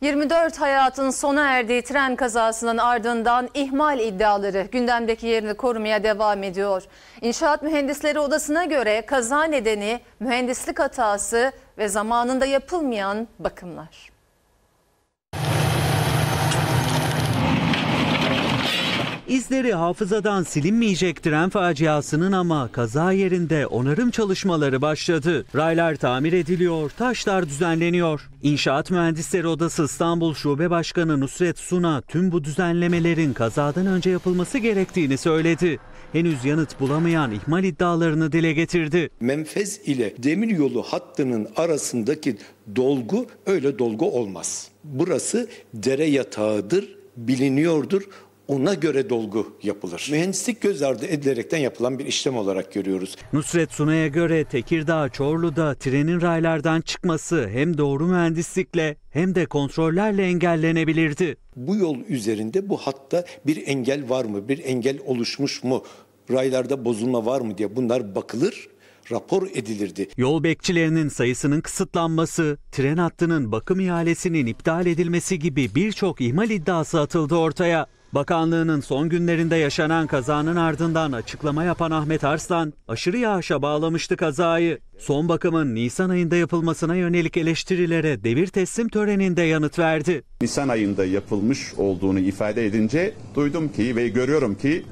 24 hayatın sona erdiği tren kazasının ardından ihmal iddiaları gündemdeki yerini korumaya devam ediyor. İnşaat Mühendisleri Odası'na göre kaza nedeni mühendislik hatası ve zamanında yapılmayan bakımlar. İzleri hafızadan silinmeyecek tren faciasının ama kaza yerinde onarım çalışmaları başladı. Raylar tamir ediliyor, taşlar düzenleniyor. İnşaat Mühendisleri Odası İstanbul Şube Başkanı Nusret Suna tüm bu düzenlemelerin kazadan önce yapılması gerektiğini söyledi. Henüz yanıt bulamayan ihmal iddialarını dile getirdi. Menfez ile demir yolu hattının arasındaki dolgu öyle dolgu olmaz. Burası dere yatağıdır, biliniyordur ona göre dolgu yapılır. Mühendislik göz ardı edilerekten yapılan bir işlem olarak görüyoruz. Nusret Sunay'a göre Tekirdağ Çorlu'da trenin raylardan çıkması hem doğru mühendislikle hem de kontrollerle engellenebilirdi. Bu yol üzerinde bu hatta bir engel var mı? Bir engel oluşmuş mu? Raylarda bozulma var mı diye bunlar bakılır rapor edilirdi. Yol bekçilerinin sayısının kısıtlanması, tren hattının bakım ihalesinin iptal edilmesi gibi birçok ihmal iddiası atıldı ortaya. Bakanlığının son günlerinde yaşanan kazanın ardından açıklama yapan Ahmet Arslan, aşırı yağışa bağlamıştı kazayı. Son bakımın Nisan ayında yapılmasına yönelik eleştirilere devir teslim töreninde yanıt verdi. Nisan ayında yapılmış olduğunu ifade edince duydum ki ve görüyorum ki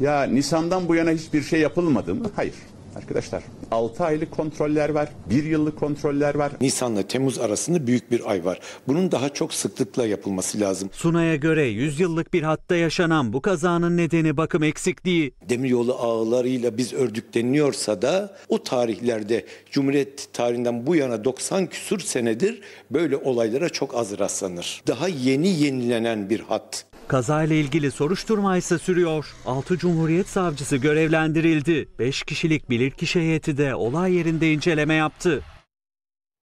ya Nisan'dan bu yana hiçbir şey yapılmadı mı? Hayır. Arkadaşlar 6 aylık kontroller var, 1 yıllık kontroller var. Nisan'la Temmuz arasında büyük bir ay var. Bunun daha çok sıklıkla yapılması lazım. Suna'ya göre 100 yıllık bir hatta yaşanan bu kazanın nedeni bakım eksikliği. Demiryolu ağlarıyla biz ördük deniliyorsa da o tarihlerde Cumhuriyet tarihinden bu yana 90 küsur senedir böyle olaylara çok az rastlanır. Daha yeni yenilenen bir hat. Kazayla ilgili soruşturma ise sürüyor. 6 Cumhuriyet Savcısı görevlendirildi. 5 kişilik bilirkişi heyeti de olay yerinde inceleme yaptı.